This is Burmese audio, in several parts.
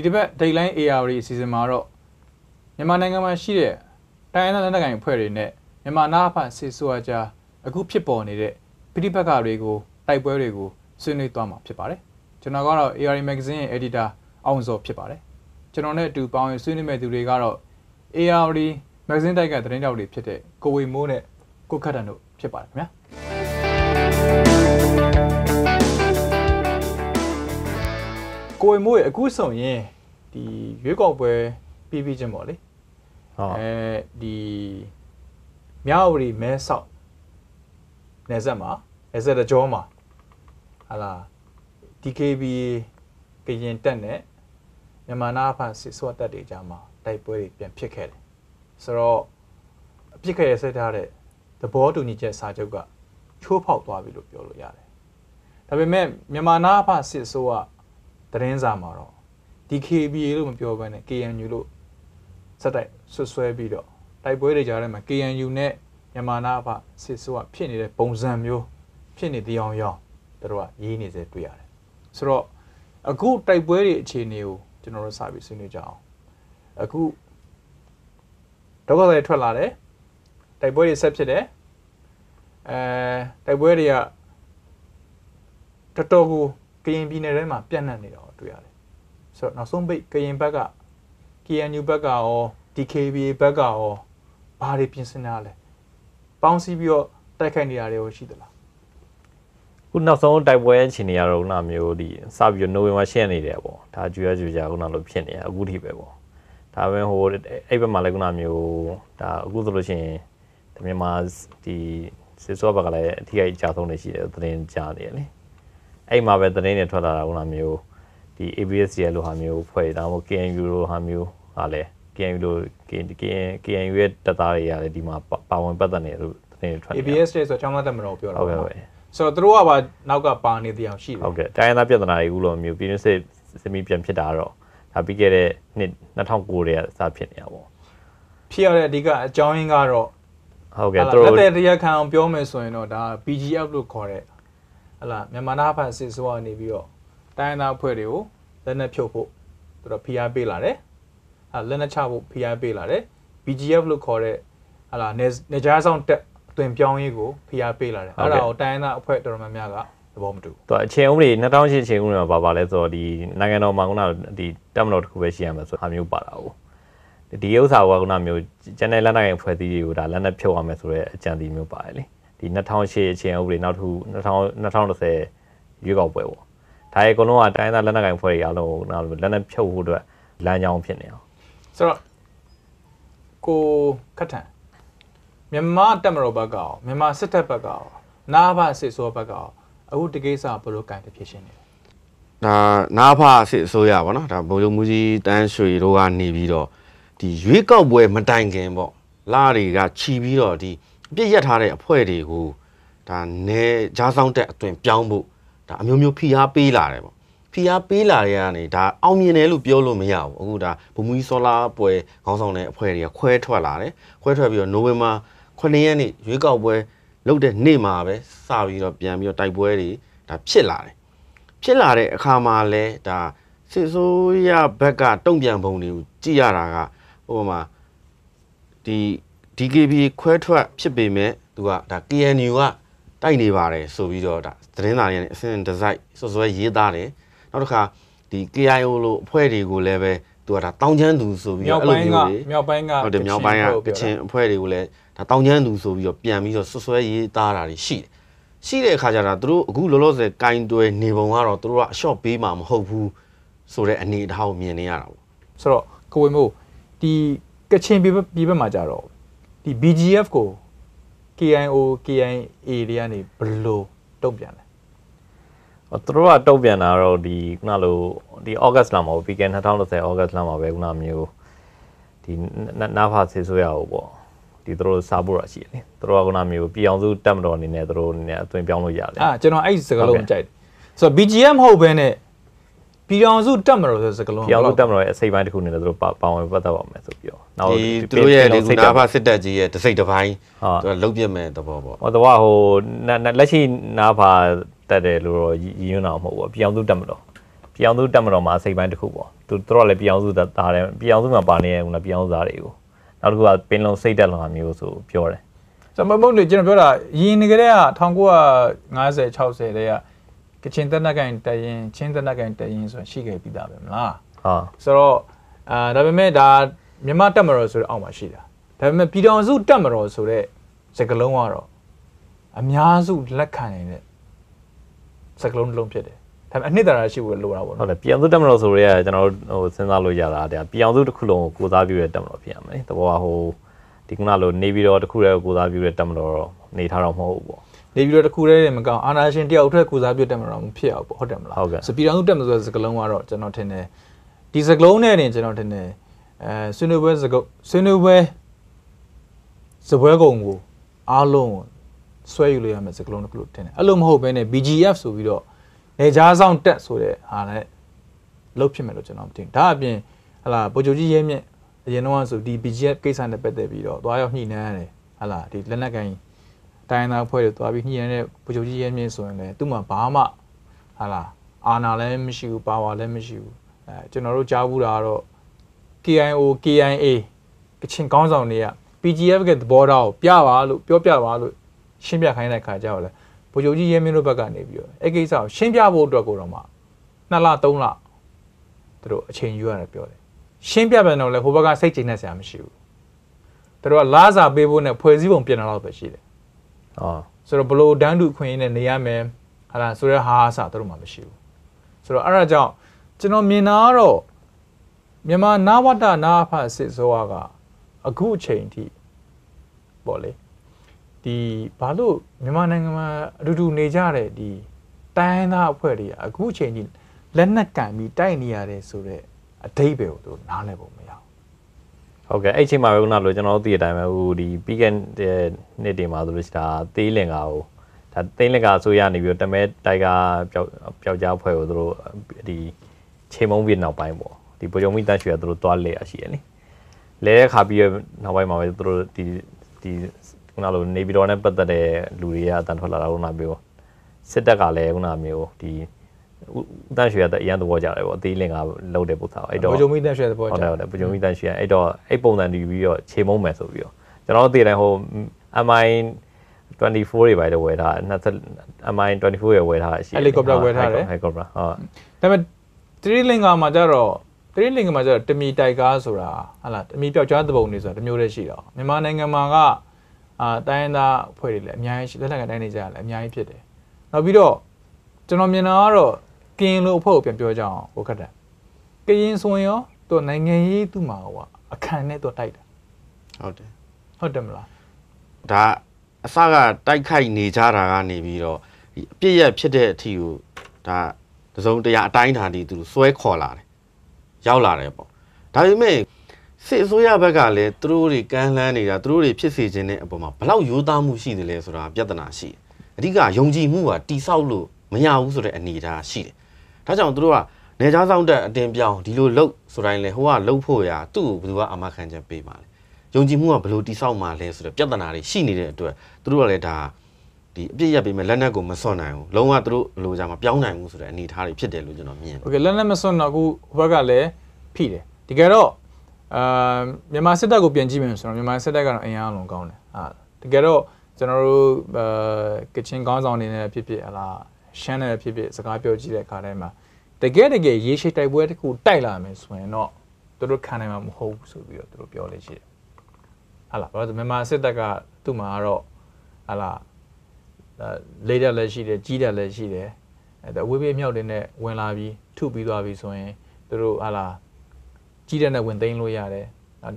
ဒီတစ်ပတ် Dateline AR အစီအစဉ်မှာတော့မြန်မာနိုင်ငံမှာရှိတဲ့တိုင်းရင်းသားလက်နက်ကိုင်အဖွဲ့တွေနဲ့မြန်မာနာဖန်စစ်ဆိုအကြားအခုဖြစ်ပေါ်နေတဲ့ပြိပက္ခတွေကိုတိုက်ပွဲတွေကိုဆွေးနွေးသွားမှာဖြစ်ပါတယ်ကျွန်တော်ကတော့ AR Magazine ရဲ့ Editor အောင်စောဖြစ်ပါတယ်ကျွန်တော်နဲ့အတူပေါင်းဆွေးနွေးမဲ့သူတွေကတော့ AR Magazine တိုက်ကသတင်းတောက်တွေဖြစ်တဲ့ကိုဝေမိုးနဲ့ကိုခတ်တန်တို့ဖြစ်ပါတယ်ခင်ဗျာကိုယ်မိုးရအခုဆိုရင်ဒီရွေးကောက်ပွဲပြီးပြီးချင်းပေါ့လေဟုတ်အဲဒီမြဝတီမဲဆောက်နယ်ဆက်မှာနယ်ဆက်တကြောမှာဟာလာ DKB ကရင်တက်နဲ့မြန်မာနာဖန်စစ်စောတက်တွေကြားမှာတိုက်ပွဲတွေပြန်ဖြစ်ခဲ့တယ်ဆိုတော့ဖြစ်ခဲ့ရဆက်ထားတဲ့သဘောတူညီချက်စာချုပ်က ချိုးဖောက်သွားပြီလို့ပြောလို့ရတယ်ဒါပေမဲ့မြန်မာနာဖန်စစ်စောကသတင်းစာမှာတော့ဒီ KBA လို့မပြောဘဲနဲ့ KNU လို့စက်တိုက်ဆွဆွဲပြီးတော့တိုက်ပွဲတွေကြားထဲမှာ KNU နဲ့မြန်မာနာအဖစစ်စိုးကဖြစ်နေတဲ့ပုံစံမျိုးဖြစ်နေတရားရောင်တို့ကရေးနေစေတွေ့ရတယ်ဆိုတော့အခုတိုက်ပွဲတွေအခြေအနေကိုကျွန်တော်တို့စပြီးဆွေးနွေးကြအောင်အခုဒုက္ခတွေထွက်လာတယ်တိုက်ပွဲတွေဆက်ဖြစ်တယ်အဲတိုက်ပွဲတွေကတော်တော်ကိုရင်ပြည်နယ်ထဲမှာပြန့်နှံ့နေတာကိုတွေ့ရတယ်ဆိုတော့နောက်ဆုံးပိတ်ကရင်ဘက်က KNU ဘက်ကရော DKBA ဘက်ကရောဘာတွေပြင်ဆင်တာလဲပေါင်းစည်းပြီးတော့တိုက်ခိုက်နေတာတွေရောရှိသလားခုနောက်ဆုံးတိုက်ပွဲအခြေအနေရတော့ခုနမျိုးဒီစပြီးတော့နိုဝင်ဘာ10ရက်နေ့တယ်ပေါ့ဒါကြွရကြွကြခုနလိုဖြစ်နေတာအခုထိပဲပေါ့ဒါပဲဟိုအဲ့ဘက်မှာလည်းခုနမျိုးဒါအခုဆိုလို့ရှိရင်မြန်မာဒီစစ်စောဘက်ကလည်းအထူးအကြဆုံးနေရှိတယ်သတင်းကြားနေရလေအဲ့မှာပဲသတင်းတွေထွက်လာတာဟုတ်လားမျိုးဒီ ABSCL လိုဟာမျိုးဖွဲ့တာမဟုတ် KNU လိုဟာမျိုးဟာလဲ KNU လို KNU ရဲ့တပ်သားတွေရတယ်ဒီမှာပါဝင်ပတ်သက်နေလို့သတင်းတွေထွက်နေ ABS တဲ့ဆိုတော့ကျောင်းသားတက်မတော်ပြောတာဟုတ်ကဲ့ဟုတ်ကဲ့ဆိုတော့တို့ကပါနောက်ကပါနေတရားရှိတယ်ဟုတ်ကဲ့တိုင်းရင်းသားပြည်ထနာတွေအခုလိုမျိုးပြည်တွင်းစစ်စမီပြန်ဖြစ်တာတော့ဒါပြီးခဲ့တဲ့နှစ်2009တည်းကစဖြစ်နေတာပေါ့ဖြစ်ရတဲ့အဓိကအကြောင်းရင်းကတော့ဟုတ်ကဲ့တို့လက်သက်တရားခံအောင်ပြောမယ်ဆိုရင်တော့ဒါ PGF လို့ခေါ်တဲ့ဟလာမြန်မာနာဖန်စစ်စောကနေပြီးတော့တိုင်းသားဖွဲ့တွေကိုလက်နက်ဖြုတ်ဖို့သူတို့ဖိအားပေးလာတယ်ဟာလက်နက်ချဖို့ဖိအားပေးလာတယ် BGF လို့ခေါ်တဲ့ဟလာနေကြားဆောင်တက်အတွင်ပြောင်းရေးကိုဖိအားပေးလာတယ်အဲ့ဒါကိုတိုင်းသားအဖွဲ့တော်တော်များများကသဘောမတူသူအချိန်ဥပဒေ2008အချိန်ဥပဒေမှာပါပါလဲဆိုတော့ဒီနိုင်ငံတော်မှာကတော့ဒီတက်မတော်တစ်ခုပဲရှိရမှာဆိုအားမျိုးပါတာဟုတ်ဒီဥစ္စာကကနမျိုး channel လက်နက်ကိုင်ဖွဲ့စည်းတွေကိုဒါလက်နက်ဖြုတ်ရမယ်ဆိုတော့အကြံစီမျိုးပါတယ်လေဒီ2008အချိန်ဥပဒေနောက်တစ်ခု2020ရွေးကောက်ပွဲပေါ့ဒါရဲ့အကုန်လုံးကတိုင်းသားလက်နက်ကိုင်ဖွဲ့တွေအားလုံးကိုနောက်လက်နက်ဖြုတ်ဖို့အတွက်လမ်းကြောင်းဖြစ်နေအောင်ဆိုတော့ကိုခတ်ထန်မြန်မာတက်မတော်ဘက်ကရောမြန်မာစစ်တပ်ဘက်ကရောနာဘစစ်စိုးဘက်ကရောအခုတကိစ္စဘယ်လိုကန်တဖြစ်ရှင်းနေလဲဒါနာဖအစစ်အစိုးရပေါ့နော်ဒါဗိုလ်ချုပ်မူကြီးတန်းရွှေတို့ကနေပြီးတော့ဒီရွေးကောက်ပွဲ မတိုင်ခင်ပေါ့လာတွေကခြီးပြီးတော့ဒီအပြစ်ရက်ထားတဲ့အဖွဲ့တွေကိုဒါနေဂျားဆောင်တက်အသွင်ပြောင်းဖို့ဒါအမျိုးမျိုးဖိအားပေးလာတယ်ပေါ့ဖိအားပေးလာတဲ့ကနေဒါအောင်မြင်တယ်လို့ပြောလို့မရဘူးအခုဒါဘုံမူကြီးဆောလာပွဲခေါင်းဆောင်တဲ့အဖွဲ့တွေကခွဲထွက်လာတယ်ခွဲထွက်ပြီးတော့နိုဝင်ဘာ9ရက်နေ့ရွေးကောက်ပွဲလုပ်တဲ့နေ့မှာပဲစပြီးတော့ပြန်ပြီးတော့တိုက်ပွဲတွေဒါဖြစ်လာတယ်ဖြစ်လာတဲ့အခါမှာလဲဒါစစ်စိုးရဘက်ကတုံ့ပြန်ပုံတွေကိုကြည့်ရတာကဥပမာဒီ DKB ခွဲထွက်ဖြစ်ပေမဲ့သူကဒါ KNU ကတိုက်နေပါတယ်ဆိုပြီးတော့ဒါသတင်းစာတွေနဲ့အစင်ဒီဇိုင်းစွစွဲရေးသားတယ်နောက်တစ်ခါဒီ KIO လို့အဖွဲ့တွေကိုလည်းပဲသူကဒါတောင်ချမ်းသူဆိုပြီးတော့အဲ့လိုမျိုးတွေမြောက်ပိုင်းကဟုတ်တယ်မြောက်ပိုင်းကကချင်အဖွဲ့တွေကိုလည်းဒါတောင်ချမ်းသူဆိုပြီးတော့ပြန်ပြီးတော့စွစွဲရေးသားတာတွေရှိတယ်ရှိတဲ့အခါကျတော့သူတို့အခုလောလောဆယ်ကင်တွယ်နေပုံကတော့သူတို့ကအလျှော့ပေးမှာမဟုတ်ဘူးဆိုတဲ့အနေအထားကိုမြင်နေရတာပေါ့ဆိုတော့ကိုဝင်းမို့ဒီကချင်ပြည်ဘက်မှာကြတော့ဒီ BGF ကို KIO KIA တွေကနေဘလို့တုံ့ပြန်လဲသူတို့ကတုံ့ပြန်တာတော့ဒီခုနလိုဒီ August လမှာပေါ့ PK 2030 August လမှာပဲခုနမျိုးဒီနာဖာဆေးဆိုရအောင်ပေါ့ဒီသူတို့စားဖို့ရရှိတယ်လေသူတို့ကခုနမျိုးပြည်အောင်စုတက်မတော်အနေနဲ့သူတို့အနေနဲ့အသွင်ပြောင်းလို့ရတယ်အာကျွန်တော်အဲ့ဒီစကားလုံးကြိုက်တယ်ဆိုတော့ BGM မဟုတ်ဘဲနဲ့ပြည်အောင်စုတက်မလို့ဆိုစကလုံးပြည်အောင်စုတက်မလို့ရဲ့အစိပ်ပိုင်းတစ်ခုနဲ့လည်းသူတို့ပါဝင်ပတ်သက်ပါမယ်ဆိုပြီးတော့နောက်သူတို့ရဲ့ဒီနာဖစစ်တက်ကြီးရဲ့တစ်စိပ်တစ်ပိုင်းသူကလုတ်ပြမဲ့သဘောပေါ့ဟောတော့ဟိုလက်ရှိနာဖတက်တယ်လို့တော့ရည်ညွှန်းတာမဟုတ်ဘူးပြည်အောင်စုတက်မလို့ပြည်အောင်စုတက်မလို့မှာအစိပ်ပိုင်းတစ်ခုပေါ့သူတို့ကလည်းပြည်အောင်စုတားတယ်ပြည်အောင်စုမှာပါနေတဲ့ဟိုနပြည်အောင်စုသားတွေကိုနောက်တစ်ခုကပင်လုံစိတ်တက်လာမျိုးဆိုပြောတယ်ကျွန်တော်မဟုတ်လေကျွန်တော်ပြောတာရင်းနေကြတဲ့က1950 60တဲ့ကချင်တက်နက်ကင်တရင်ချင်းတက်နက်ကင်တရင်ဆိုရှိခဲ့ပြီးသားပဲမလားဟာဆိုတော့အာဒါပေမဲ့ဒါမြန်မာတက်မတော်ဆိုတဲ့အောက်မှာရှိတာဒါပေမဲ့ပြည်တော်စုတက်မတော်ဆိုတဲ့စကလုံးကတော့အများစုလက်ခံနေတဲ့စကလုံးတစ်လုံးဖြစ်တယ်ဒါပေမဲ့အနှစ်သာရရှိဖို့လိုတာပေါ့နော်ဟုတ်တယ်ပြည်အောင်စုတက်မတော်ဆိုရဲကျွန်တော်တို့ဟိုစဉ်းစားလို့ရတာတရားပြည်အောင်စုတစ်ခုလုံးကိုကိုးစားပြုရတဲ့တက်မတော်ဖြစ်ရမယ်လေတဘောကဟိုဒီကနေ့လိုနေပြီးတော့တစ်ခုတည်းကိုကိုးစားပြုရတဲ့တက်မတော်တော့နေထားတော့မဟုတ်ဘူးပေါ့နေပြီးတော့တခုတည်းနဲ့မကောင်းအာနာရှင်တယောက်ထွက်ကိုစားပြတ်တယ်မတော့မဖြစ်အောင်ပေါ့ဟုတ်တယ်မလားဟုတ်ကဲ့ဆိုပြည်တော်စုတက်မဆိုတဲ့စကလုံးကတော့ကျွန်တော်ထင်တယ်ဒီစကလုံးနဲ့တင်ကျွန်တော်ထင်တယ်အဲဆွေးနွေးပွဲစကုပ်ဆွေးနွေးပွဲစပွဲကုံကိုအားလုံးဆွဲယူလို့ရမယ်စကလုံးတစ်ခုလို့ထင်တယ်အဲ့လိုမဟုတ်ဘဲနဲ့ BGF ဆိုပြီးတော့နေကြားဆောင်တက်ဆိုတဲ့ဟာနဲ့လုပ်ဖြစ်မယ်လို့ကျွန်တော်မထင်ဒါအပြင်ဟလာပိုချိုကြီးရဲမြင့်အရင်တော့ဆိုဒီ BGF ကိစ္စနဲ့ပတ်သက်ပြီးတော့သွားရောက်ညှိနှိုင်းရတယ်ဟလာဒီလက်နက်ကိုင်းတိုင်းသားဖွဲ့တွေသွားပြီးညှိရတဲ့ပူချုပ်ကြီးရဲ့မြင့်ဆိုရင်လည်းသူ့မှာဘာမှဟာလာအာဏာလည်းမရှိဘူးပါဝါလည်းမရှိဘူးအဲကျွန်တော်တို့ကြားဘူးတာကတော့ KIO KIA ကချင်ကောင်းဆောင်တွေက PGF ကသဘောထားကိုပြပါလို့ပြောပြပါလို့ရှင်းပြခိုင်းတဲ့ခါကျတော့လေဗိုလ်ချုပ်ကြီးရဲမင်းတို့ဘက်ကနေပြီးတော့အဲ့ကိစ္စကိုရှင်းပြဖို့အတွက်ကိုတော့မှ2လ3လသူတို့အချိန်ယူရတယ်ပြောတယ်ရှင်းပြပြန်တော့လေဟိုဘက်ကစိတ်ချိန်နဲ့ဆရာမရှိဘူးသူတို့ကလာစာပေးဖို့နဲ့ဖွဲ့စည်းပုံပြင်တာတော့ပဲရှိတယ်အော်ဆိုတော့ဘလို့တန်းတူခွင့်ရင်းနဲ့နေရမယ်ဟာလားဆိုတော့ဟာအဆတို့မှမရှိဘူးဆိုတော့အဲ့ဒါကြောင့်ကျွန်တော်မြင်တာကတော့မြန်မာနာဝတနာဖတ်စစ်စောကအခုအချိန်ထိပေါ့လေဒီဘာလို့မြန်မာနိုင်ငံမှာအတူတူနေကြတဲ့ဒီတိုင်းသားအဖွဲ့တွေကအခုအချိန်ထိလက်နက်ကင်ပြီးတိုက်နေရတယ်ဆိုတော့အတိတ်ပဲကိုသူနားလည်ပုံမရဘူးဟုတ်ကဲ့အဲ့ချိန်မှာပဲခုနလိုကျွန်တော်တို့သိတဲ့အတိုင်းပဲဟိုဒီပြီးခဲ့တဲ့နှစ်တွေမှာဆိုလို့ရှိတာသေးလင်ကာကိုဒါသေးလင်ကာဆိုရနေပြီးတော့တမဲတိုက်ကပျောက်ပျောက်ကြားဖွဲ့ကိုသူတို့ဒီချိန်မုံပြီးနောက်ပိုင်းပေါ့ဒီဗိုလ်ချုပ်မိတန်းရွှေကသူတို့သွားလဲရရှိရလေလဲတဲ့ခါပြီးနောက်ပိုင်းမှာပဲသူတို့ဒီဒီခုနလိုနေပြည်တော်နဲ့ပတ်သက်တဲ့လူတွေကတန်ထွက်လာတာခုနမျိုးစစ်တပ်ကလည်းခုနမျိုးဒီတန်ရွှေကအရန်သဘောကြတယ်ပေါ့အသေးလင်ကလုံးတဲ့ပုံစံအဲ့တော့ပဂျုံမီတန်ရွှေသဘောကြတယ်ဟုတ်တယ်ပဂျုံမီတန်ရွှေအဲ့တော့အဲ့ပုံစံတူပြီးတော့ခြေမုံမယ်ဆိုပြီးတော့ကျွန်တော်တို့တည်တိုင်းဟို MI 24တွေပဲဝယ်ထား20 MI 24ရဝယ်ထားရှိတယ်ဟယ်လီကော်ပတာဝယ်ထားတယ်ဟယ်ကော်ပတာဟုတ်ဒါပေမဲ့တရီလင်္ကာမှာကျတော့တရီလင်္ကာမှာကျတော့တမီတိုက်ကားဆိုတာဟာလားတမီပြောက်ကြားသဘုံတွေဆိုတာတမျိုးတည်းရှိတော့မြန်မာနိုင်ငံမှာကအာတိုင်းရင်းသားဖွဲ့တွေလည်းအများကြီးလက်လက်ကတိုင်းနေကြတာလည်းအများကြီးဖြစ်တယ်နောက်ပြီးတော့ကျွန်တော်မြင်တာကတော့ကရင်လိုအဖွဲ့ကိုပြန်ပြောကြအောင်ဟိုခက်တယ်ကရင်ဆိုရင်ရောသူနိုင်ငံရေးသူ့မှာဟိုအခံနဲ့သူတိုက်တာဟုတ်တယ်ဟုတ်တယ်မလားဒါအစကတိုက်ခိုက်နေကြတာကနေပြီးတော့ဒီအပြစ်ရဖြစ်တဲ့အထီကိုဒါတစုံတရာအတိုင်းအတာဒီသူစွဲခေါ်လာတယ်ရောက်လာတယ်ပေါ့ဒါပေမဲ့စစ်အစိုးရဘက်ကလည်းသူတို့တွေကမ်းလှမ်းနေတာသူတို့တွေဖြစ်စေခြင်းတဲ့အပေါ်မှာဘလောက်ရိုးသားမှုရှိတယ်လဲဆိုတာပြဿနာရှိတယ်အဓိကယုံကြည်မှုကတိဆောက်လို့မရဘူးဆိုတဲ့အနေအထားရှိတယ်ဒါကြောင့်သူတို့ကနေကြားဆောင်တက်အတင်ပြောင်းဒီလိုလှုပ်ဆိုတိုင်းလေဟိုကလှုပ်ဖို့ရာသူ့ကိုဘယ်သူကအမခံချက်ပေးမှာလဲယုံကြည်မှုကဘယ်လိုတိဆောက်မှာလဲဆိုတော့ပြဿနာတွေရှိနေတဲ့အတွက်သူတို့ကလည်းဒါဒီအပြစ်ရပေးမယ်လက်နက်ကိုမစွန့်နိုင်ဘူးလုံးဝသူတို့လိုချင်မှပြောင်းနိုင်မှုဆိုတဲ့အနေအထားတွေဖြစ်တယ်လို့ကျွန်တော်မြင်တယ်โอเคလက်နက်မစွန့်တော့အခုဘက်ကလည်းဖိတယ်တကယ်တော့အာမြန်မာစစ်တပ်ကိုပြန်ကြည့်မယ်ဆိုတော့မြန်မာစစ်တပ်ကတော့အင်အားအလုံးကောင်းတယ်ဟာတကယ်တော့ကျွန်တော်တို့အာကချင်ကောင်းဆောင်နေနေဖြစ်ဖြစ်ဟလားရှမ်းနယ်ဖြစ်ဖြစ်စကားပြောကြည့်တဲ့အခါတိုင်းမှာတကယ်တကယ်ရေရှည်တိုက်ပွဲတစ်ခုတိုက်လာမယ်ဆိုရင်တော့သူတို့ခံနိုင်မှာမဟုတ်ဘူးဆိုပြီးတော့သူတို့ပြောလေရှိတယ်။ဟာလားဘာလို့မြန်မာစစ်တပ်ကသူ့မှာကတော့ဟာလားလေးတက်လည်းရှိတယ်ကြီးတက်လည်းရှိတယ်အဲဝေးပြေးမြောက်တွေနဲ့ဝင်လာပြီးထုပြီးသွားပြီဆိုရင်သူတို့ဟာလားကြီးတက်နဲ့ဝင်သိမ်းလို့ရတယ်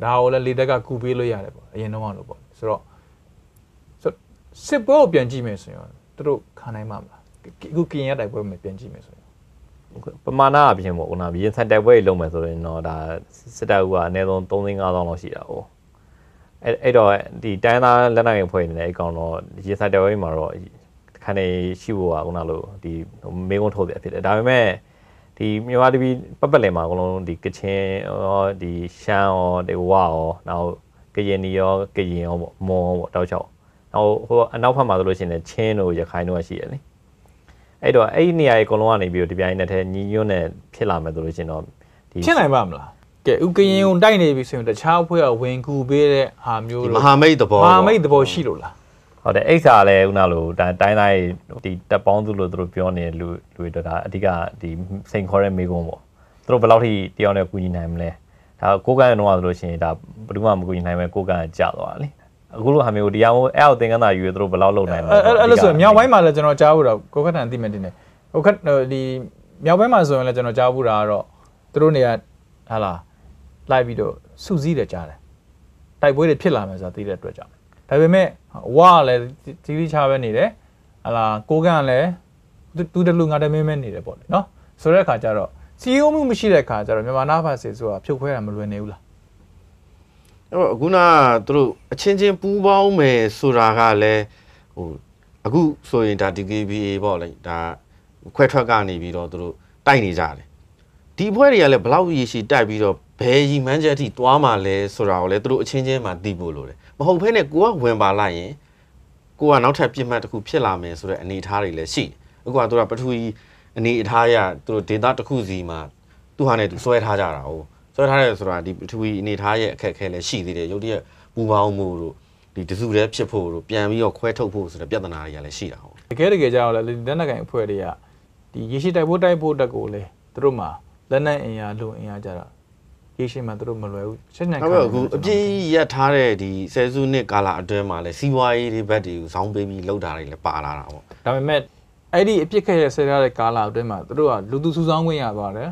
ဒါကိုလည်းလေးတက်ကကူပေးလို့ရတယ်ပေါ့အရင်တော့လို့ပေါ့ဆိုတော့စစ်ပွဲကိုပြန်ကြည့်မယ်ဆိုရင်သူတို့ခံနိုင်မှာမလားအခုကင်ရတိုက်ပွဲမှာပြန်ကြည့်မယ်ဆိုရင်ပမာဏအပြင်ပေါ့ခုနကရင်ဆိုင်တိုက်ပွဲကြီးလုံးမယ်ဆိုရင်တော့ဒါစစ်တပ်ကအနည်းဆုံး3 5သောင်းလောက်ရှိတာ哦အဲ့အဲ့တော့ဒီတိုင်းသားလက်နက်ငယ်ဖွဲ့နေတဲ့အကောင်တော့ရင်ဆိုင်တိုက်ပွဲမှာတော့ခဏနေရှိဖို့ကခုနလိုဒီမေကုန်းထုတ်ပြဖြစ်တယ်ဒါပေမဲ့ဒီမြန်မာတပီပတ်ပတ်လည်မှာအကုန်လုံးဒီကချင်ရောဒီရှမ်းရောဒီဝါရောနောက်ကရင်နီရောကရင်ရောပေါ့မွန်ရောပေါ့တောက်ချောက်နောက်ဟိုအနောက်ဘက်မှာဆိုလို့ရှိရင်ချင်းတို့ရခိုင်တို့ကရှိရလေအဲ့တော့အဲ့ဒီနေရာကြီးအကုန်လုံးကနေပြီးတော့ဒီပြိုင်နဲ့ထဲညီညွတ်နဲ့ဖြစ်လာမယ်ဆိုလို့ရှင်တော့ဒီဖြစ်နိုင်ပါမလားကဲဥကရင်ုံတိုက်နေပြီဆိုရင်တခြားအဖွဲ့ကဝင်ကူပေးတဲ့ဟာမျိုးလို့မဟာမိတ်သဘောမဟာမိတ်သဘောရှိလို့လားဟုတ်တယ်အိဆာလည်းခုနလိုတိုင်းတိုင်းဒီတပ်ပေါင်းသူလို့သူတို့ပြောနေလူလူတွေဒါအဓိကဒီစိန်ခေါ်တဲ့မိကုံးပေါ့သူတို့ဘယ်လောက်ထိတယောက်နဲ့ကူညီနိုင်မလဲဒါကိုကန်ကတော့ဆိုလို့ရှိရင်ဒါဘယ်သူမှမကူညီနိုင်ပဲကိုကန်ကကြာသွားတာလေအခုလိုဟာမျိုးတရားမအဲ့အောင်သင်္ကန်းသာယူရသူတို့ဘယ်လောက်လုံနိုင်မလဲအဲ့လိုဆိုမြောက်ပိုင်းမှာလည်းကျွန်တော်ကြားဘူးတော့ကိုခက်ထန်သိမတင်တယ်ကိုခက်ဒီမြောက်ပိုင်းမှာဆိုရင်လည်းကျွန်တော်ကြားဘူးတာကတော့သူတို့နေရာဟာလာ လိုက်ပြီးတော့စုစည်းတယ်ကြားတယ်တိုက်ပွဲတွေဖြစ်လာမယ်ဆိုတာသိတဲ့အတွက်ကြောင့်ဒါပေမဲ့ဝါကလည်းတီးတီးချပဲနေတယ်ဟာလာကိုကန့်ကလည်းသူတလူငါတမင်းမဲနေတယ်ပေါ့လေနော်ဆိုတဲ့အခါကျတော့စီယုံမှုမရှိတဲ့အခါကျတော့မြန်မာနာဖတ်စေဆိုတာဖြုတ်ခွဲတာမလွယ်နေဘူးလားအဲ့တော့အခုနကသူတို့အချင်းချင်းပူးပေါင်းမယ်ဆိုတာကလည်းဟိုအခုဆိုရင်ဒါ DKBA ပေါ့လေဒါခွဲထွက်ကနေပြီးတော့သူတို့တိုက်နေကြတယ်ဒီအဖွဲ့တွေကလည်းဘလောက်ရေရှည်တိုက်ပြီးတော့ဘယ်ရီမန်းချက်အထိတွားမှလဲဆိုတာကိုလည်းသူတို့အချင်းချင်းမှသိဖို့လိုတယ်မဟုတ်ဘဲနဲ့ကိုကဝင်ပါလိုက်ရင်ကိုကနောက်ထပ်ပြစ်မှတ်တစ်ခုဖြစ်လာမယ်ဆိုတဲ့အနေအထားတွေလည်းရှိတယ်အခုကသူကပထဝီအနေအထားရသူတို့ data တစ်ခုစီမှာသူဟာနဲ့သူစွဲထားကြတာဟုတ်ဆွဲထားတယ်ဆိုတာဒီပထဝီအနေထားရဲ့အခက်အခဲလည်းရှိသေးတယ်ရုပ်တရက်ပူပေါင်းမှုတို့ဒီတစုတည်းဖြစ်ဖို့တို့ပြန်ပြီးတော့ခွဲထုတ်ဖို့ဆိုတဲ့ပြဿနာတွေကလည်းရှိတာဟုတ်တကယ်တကယ်ကြောက်လဲလက်နက်ကင်အဖွဲ့တွေကဒီရေရှိတိုက်ဖို့တိုက်ဖို့တက်ကိုလေသူတို့မှာလက်နက်အင်အားလုံအင်အားကြတော့ရေရှိမှသူတို့မလွယ်ဘူးချက်နိုင်ခါဟုတ်အခုအပြည့်ရက်ထားတဲ့ဒီဆယ်စုနှစ်ကာလအတွင်းမှာလဲစီးပွားရေးတွေဘက်တွေကိုဇောင်းပေးပြီးလောက်တာတွေလည်းပါလာတာပေါ့ဒါပေမဲ့အဲ့ဒီအပြစ်ခက်ရဆဲထားတဲ့ကာလအတွင်းမှာသူတို့ကလူသူစုဆောင်းခွင့်ရပါတယ်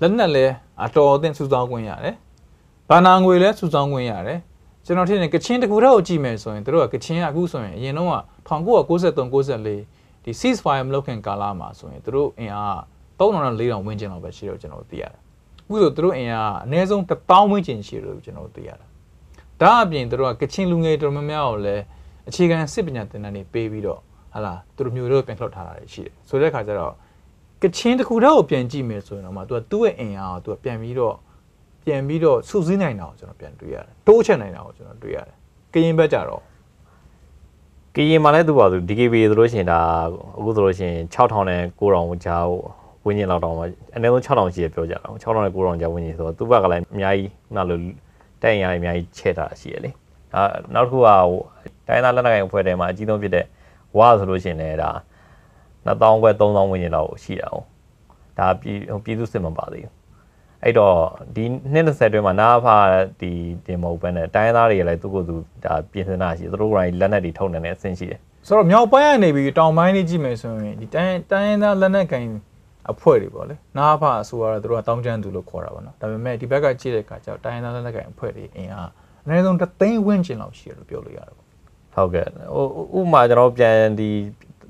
လက်နက်လည်းအတော်အသင့်စုဆောင်းခွင့်ရတယ်။ဘာနာငွေလည်းစုဆောင်းခွင့်ရတယ်။ကျွန်တော်ထင်တယ်ကချင်းတကူတော့ကြည့်မယ်ဆိုရင်တို့ကကချင်းကအခုဆိုရင်အရင်တော့1993 94ဒီ ceasefire မလုပ်ခင်ကာလမှာဆိုရင်တို့အင်အား3000 4000ဝန်းကျင်လောက်ပဲရှိတော့ကျွန်တော်သိရတယ်။အခုဆိုတို့အင်အားအနည်းဆုံး1000ဝန်းကျင်ရှိတယ်လို့ကျွန်တော်သိရတယ်။ဒါအပြင်တို့ကကချင်းလူငယ်တော်များများကိုလည်းအခြေခံစစ်ပညာသင်တန်းတွေပေးပြီးတော့ဟလာတို့မျိုးတို့ပြန်ခလုတ်ထားတာရှိတယ်။ဆိုတဲ့အခါကျတော့ကချင်းတစ်ခုတည်းကိုပြန်ကြည့်မယ်ဆိုရင်တော့မှ तू ကသူ့ရဲ့အင်အားကို तू ကပြန်ပြီးတော့ပြန်ပြီးတော့စုစည်းနိုင်တာကိုကျွန်တော်ပြန်တွေ့ရတယ်တိုးချက်နိုင်တာကိုကျွန်တော်တွေ့ရတယ်ကရင်ဘက်ကြတော့ကရင်မှာလည်းသူပါသူ DKB ဆိုလို့ရှိရင်ဒါအခုဆိုလို့ရှိရင်6000နဲ့9000ကြားဝင်းကျင်လောက်တောင်မှအနည်းဆုံး6000ရှိရပြောကြတာ6000နဲ့9000ကြားဝင်းကျင်ဆိုတော့သူ့ဘက်ကလည်းအများကြီးခုနလိုတက်ရင်ရအများကြီးချဲ့တာရှိရလေနောက်နောက်တစ်ခုကတိုင်းသားလက်နက်ကိုင်အဖွဲ့ထဲမှာအကြီးဆုံးဖြစ်တဲ့ဝါဆိုလို့ရှိရင်လည်းဒါ2000ခွဲ3000ဝန်းကျင်လောက်ရှိတာ哦ဒါပြည်ပြည်သူစစ်မပါသေးဘူးအဲ့တော့ဒီနှစ်20တွင်းမှာနာဖာဒီတင်မဟုတ်ပဲနဲ့တိုင်းသားတွေကလည်းသူ့ကိုယ်သူဒါပြင်ဆင်တာရှိသူတို့ကိုယ်တိုင်လက်နက်တွေထုတ်နေတဲ့အဆင့်ရှိတယ်ဆိုတော့မြောက်ပိုင်းကနေပြီးတောင်ပိုင်းနေကြည့်မယ်ဆိုရင်ဒီတိုင်းတိုင်းသားလက်နက်ကင်အဖွဲ့တွေပေါ့လေနာဖာဆိုရတာတို့ကတောင်းကျမ်းသူလို့ခေါ်တာပေါ့နော်ဒါပေမဲ့ဒီဘက်ကကြည့်တဲ့အခါကျတော့တိုင်းသားလက်နက်ကင်အဖွဲ့တွေအင်အားအနည်းဆုံး3သိန်းဝန်းကျင်လောက်ရှိတယ်လို့ပြောလို့ရတယ်ပေါ့ဟုတ်ကဲ့ဟိုဥပမာကျွန်တော်ပြန်ဒီ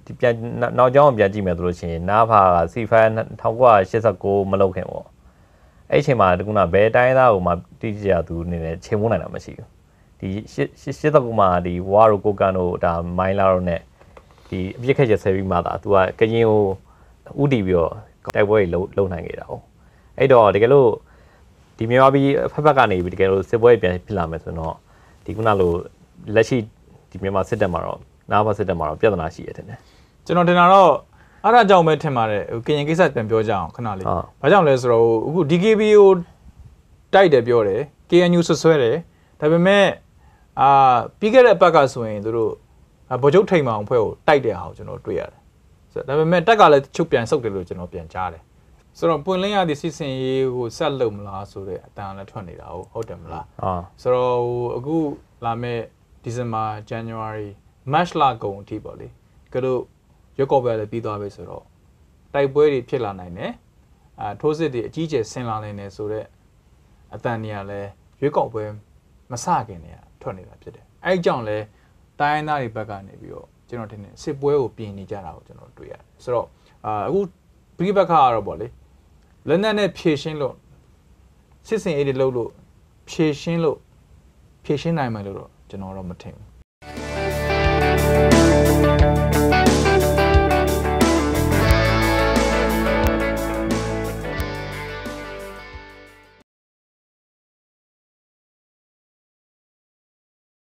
ဒီပြန်နောက်ကျောင်းပြန်ကြည့်မယ်ဆိုလို့ရှိရင် နားဖာက C5 1989မလောက်ခင်ပေါ့အဲ့ချိန်မှာတကူနာဘယ်တိုင်းသားဟိုမှာတိကျသူအနေနဲ့ချိန်မွန်းနိုင်တာမရှိဘူးဒီ89မှာဒီဝါရိုကိုကန်တို့ဒါမိုင်းလာတို့ ਨੇ ဒီအပြစ်ခက်ရဆဲပြီးမှသာသူကကရင်ကိုဥတီပြီးတော့တိုက်ပွဲကြီးလုံလုံနိုင်ခဲ့တာ哦အဲ့တော့တကယ်လို့ဒီမြန်မာပြည်ဖက်ဖက်ကနေပြီးတကယ်လို့စစ်ပွဲပြန်ဖြစ်လာမယ်ဆိုတော့ဒီခုနလိုလက်ရှိဒီမြန်မာစစ်တပ်မှာတော့နားမစစ်တပ်မှာတော့ပြဿနာရှိရတယ်တဲ့ကျွန်တော်တင်တာတော့အဲ့ဒါကြောင့်ပဲထင်ပါတယ်ဟိုကရင်ကိစ္စပြန်ပြောကြအောင်ခဏလေးဘာကြောင့်လဲဆိုတော့အခု DKBO တိုက်တယ်ပြောတယ် KNU ဆွဆွဲတယ်ဒါပေမဲ့အာပြီးခဲ့တဲ့အပတ်ကဆိုရင်တို့ဗိုလ်ချုပ်ထိန်မအောင်ဖွဲ့ကိုတိုက်တဲ့ဟာကိုကျွန်တော်တွေ့ရတယ်ဆိုတော့ဒါပေမဲ့တက်ကလည်းချုပ်ပြန်ဆုတ်တယ်လို့ကျွန်တော်ပြန်ကြားတယ်ဆိုတော့ပွင့်လင်းရသည့်စီစဉ်ရေးကိုဆက်လုပ်မလားဆိုတဲ့အတန်လည်းထွက်နေတာဟုတ်တယ်မလားအာဆိုတော့ဟိုအခုလာမဲ့ဒီဇင်ဘာ January March လကုန်အထိပေါ့လေကတို့ရွက်ကော်ပဲလည်းပြီးသွားပြီဆိုတော့တိုက်ပွဲတွေဖြစ်လာနိုင်တယ်အာထိုးစစ်တွေအကြီးအကျယ်ဆင်လာနိုင်တယ်ဆိုတော့အတန်နေရလဲရွက်ကော်ပဲမဆခင်နေရထွက်နေတာဖြစ်တယ်အဲ့ကြောင့်လဲတိုင်းသားတွေဘက်ကနေပြီးတော့ကျွန်တော်ထင်တယ်စစ်ပွဲကိုပြင်နေကြတာကိုကျွန်တော်တွေ့ရတယ်ဆိုတော့အာအခုဘိဘက်ခါကတော့ဗောလေလက်နက်နဲ့ဖြည့်ရှင်းလို့စစ်စင်အေးတွေလှုပ်လို့ဖြည့်ရှင်းလို့ဖြည့်ရှင်းနိုင်မယ်လို့တော့ကျွန်တော်တော့မထင်ဘူး